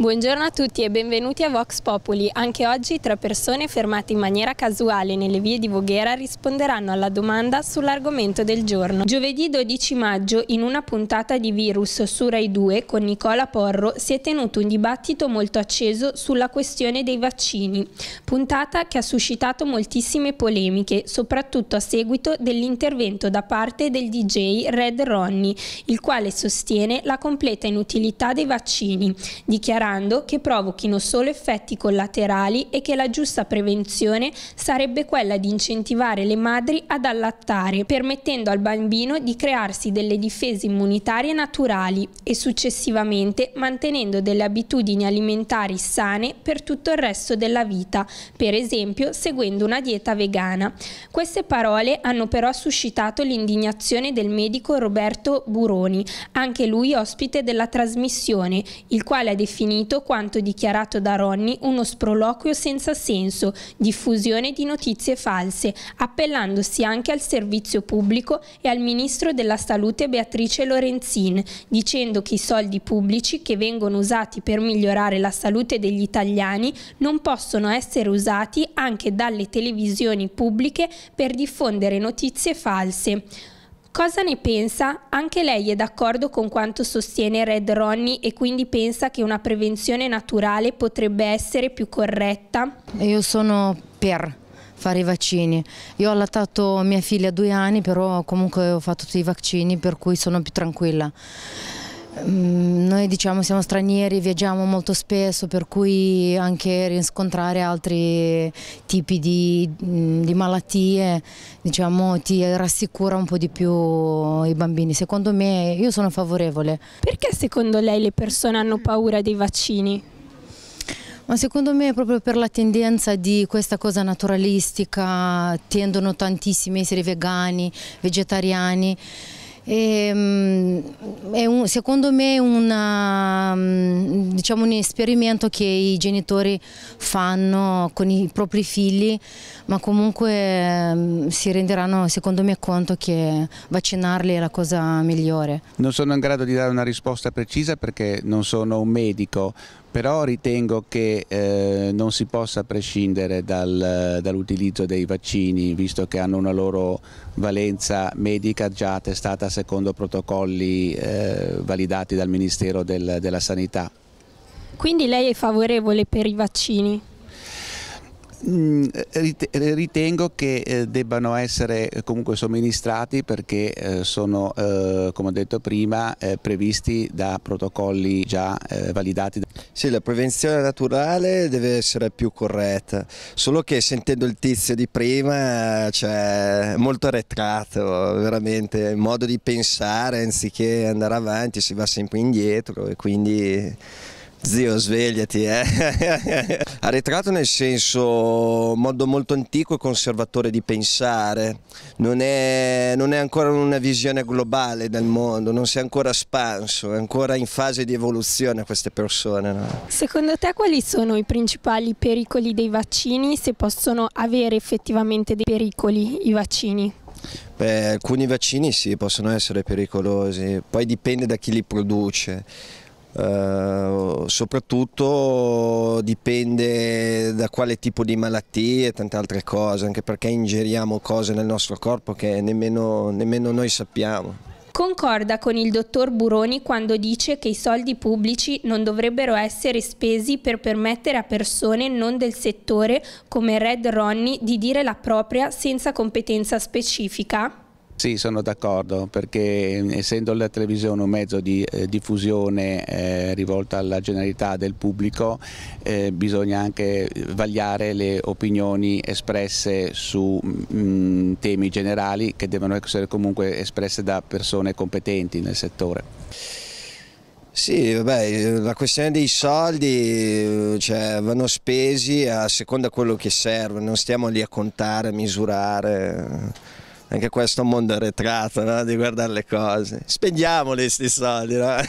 Buongiorno a tutti e benvenuti a Vox Populi. Anche oggi tre persone fermate in maniera casuale nelle vie di Voghera risponderanno alla domanda sull'argomento del giorno. Giovedì 12 maggio, in una puntata di Virus su Rai 2 con Nicola Porro, si è tenuto un dibattito molto acceso sulla questione dei vaccini, puntata che ha suscitato moltissime polemiche, soprattutto a seguito dell'intervento da parte del DJ Red Ronnie, il quale sostiene la completa inutilità dei vaccini, dichiarando evitando che provochino solo effetti collaterali e che la giusta prevenzione sarebbe quella di incentivare le madri ad allattare, permettendo al bambino di crearsi delle difese immunitarie naturali e successivamente mantenendo delle abitudini alimentari sane per tutto il resto della vita, per esempio seguendo una dieta vegana. Queste parole hanno però suscitato l'indignazione del medico Roberto Buroni, anche lui ospite della trasmissione, il quale ha definito definito quanto dichiarato da Ronni uno sproloquio senza senso, diffusione di notizie false, appellandosi anche al servizio pubblico e al ministro della salute Beatrice Lorenzin, dicendo che i soldi pubblici che vengono usati per migliorare la salute degli italiani non possono essere usati anche dalle televisioni pubbliche per diffondere notizie false. Cosa ne pensa? Anche lei è d'accordo con quanto sostiene Red Ronnie e quindi pensa che una prevenzione naturale potrebbe essere più corretta? Io sono per fare i vaccini. Io ho allattato mia figlia a due anni, però comunque ho fatto tutti i vaccini, per cui sono più tranquilla. Mm, noi diciamo siamo stranieri, viaggiamo molto spesso, per cui anche riscontrare altri tipi di, mm, di malattie diciamo, ti rassicura un po' di più i bambini. Secondo me io sono favorevole. Perché secondo lei le persone hanno paura dei vaccini? Ma secondo me proprio per la tendenza di questa cosa naturalistica tendono tantissimi a essere vegani, vegetariani. E, ehm, un, secondo me una, mm, diciamo un esperimento che i genitori fanno con i propri figli, ma comunque mm, si renderanno secondo me conto che vaccinarli è la cosa migliore. Non sono in grado di dare una risposta precisa perché non sono un medico, però ritengo che eh, non si possa prescindere dal, dall'utilizzo dei vaccini visto che hanno una loro valenza medica già testata secondo protocolli eh, validati dal Ministero del, della Sanità. Quindi lei è favorevole per i vaccini? Mm, ritengo che eh, debbano essere comunque somministrati perché eh, sono, eh, come ho detto prima, previsti da protocolli già validati. Sì, la prevenzione naturale deve essere più corretta, solo che sentendo il tizio di prima, cioè, molto arretrato, veramente, il modo di pensare, anziché andare avanti si va sempre indietro e quindi Zio, svegliati, eh. Arretrato nel senso, modo molto antico e conservatore di pensare. Non è, non è, ancora una visione globale del mondo, non si è ancora espanso, è ancora in fase di evoluzione queste persone. No? Secondo te quali sono i principali pericoli dei vaccini, se possono avere effettivamente dei pericoli i vaccini? Beh, alcuni vaccini sì, possono essere pericolosi, poi dipende da chi li produce. Eh, soprattutto dipende da quale tipo di malattie e tante altre cose, anche perché ingeriamo cose nel nostro corpo che nemmeno, nemmeno noi sappiamo. Concorda con il dottor Buroni quando dice che i soldi pubblici non dovrebbero essere spesi per permettere a persone non del settore come Red Ronnie di dire la propria senza competenza specifica? Sì, sono d'accordo perché mm, essendo la televisione un mezzo di eh, diffusione eh, rivolta alla generalità del pubblico eh, bisogna anche vagliare le opinioni espresse su mh, mm, mm, temi generali che devono essere comunque espresse da persone competenti nel settore. Sì, vabbè, la questione dei soldi eh, cioè, vanno spesi a seconda di quello che serve, non stiamo lì a contare, a misurare anche questo mondo arretrato no? di guardare le cose. Spendiamoli questi soldi. No?